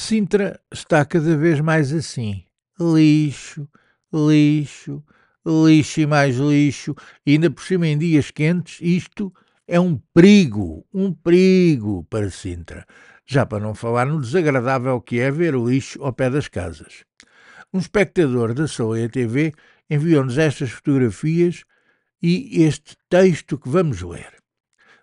Sintra está cada vez mais assim. Lixo, lixo, lixo e mais lixo, e ainda por cima em dias quentes, isto é um perigo, um perigo para Sintra. Já para não falar no desagradável que é ver o lixo ao pé das casas. Um espectador da Soleia TV enviou-nos estas fotografias e este texto que vamos ler.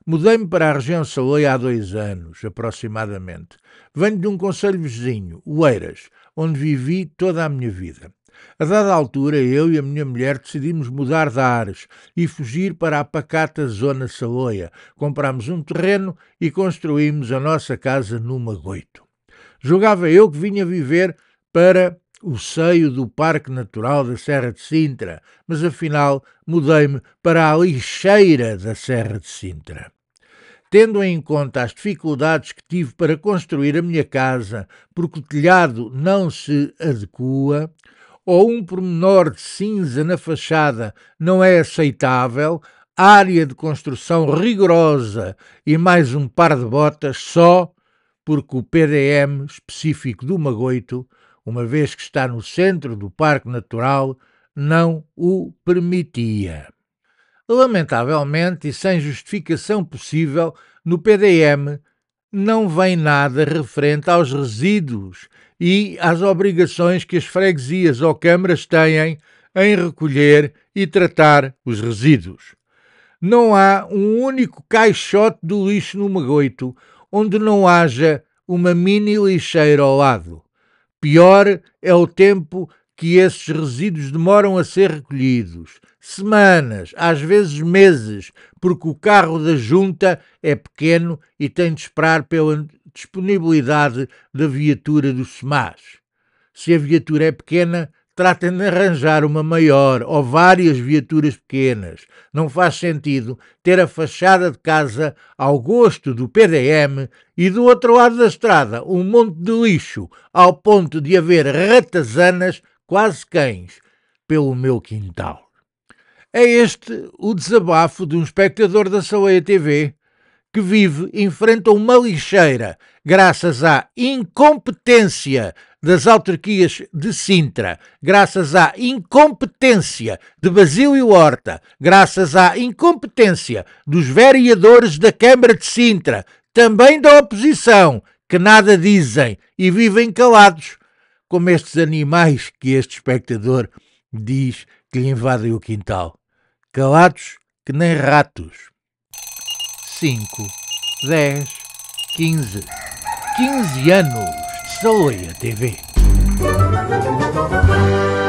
Mudei-me para a região de Saloia há dois anos, aproximadamente. Venho de um conselho vizinho, Oeiras, onde vivi toda a minha vida. A dada altura, eu e a minha mulher decidimos mudar de ares e fugir para a pacata zona Saloia. Comprámos um terreno e construímos a nossa casa no Magoito. Julgava eu que vinha viver para o seio do Parque Natural da Serra de Sintra, mas afinal mudei-me para a lixeira da Serra de Sintra tendo em conta as dificuldades que tive para construir a minha casa, porque o telhado não se adequa, ou um pormenor de cinza na fachada não é aceitável, área de construção rigorosa e mais um par de botas só porque o PDM específico do Magoito, uma vez que está no centro do Parque Natural, não o permitia. Lamentavelmente e sem justificação possível, no PDM não vem nada referente aos resíduos e às obrigações que as freguesias ou câmaras têm em recolher e tratar os resíduos. Não há um único caixote do lixo no Magoito onde não haja uma mini lixeira ao lado. Pior é o tempo que esses resíduos demoram a ser recolhidos semanas, às vezes meses, porque o carro da junta é pequeno e tem de esperar pela disponibilidade da viatura do SEMAS. Se a viatura é pequena, tratem de arranjar uma maior ou várias viaturas pequenas. Não faz sentido ter a fachada de casa ao gosto do PDM e do outro lado da estrada um monte de lixo, ao ponto de haver ratazanas quase cães, pelo meu quintal. É este o desabafo de um espectador da Saúde TV que vive, enfrenta uma lixeira graças à incompetência das autarquias de Sintra, graças à incompetência de Basílio Horta, graças à incompetência dos vereadores da Câmara de Sintra, também da oposição, que nada dizem e vivem calados como estes animais que este espectador diz que lhe invadem o quintal. Calados que nem ratos. 5, 10, 15. 15 anos de Saloia TV. Música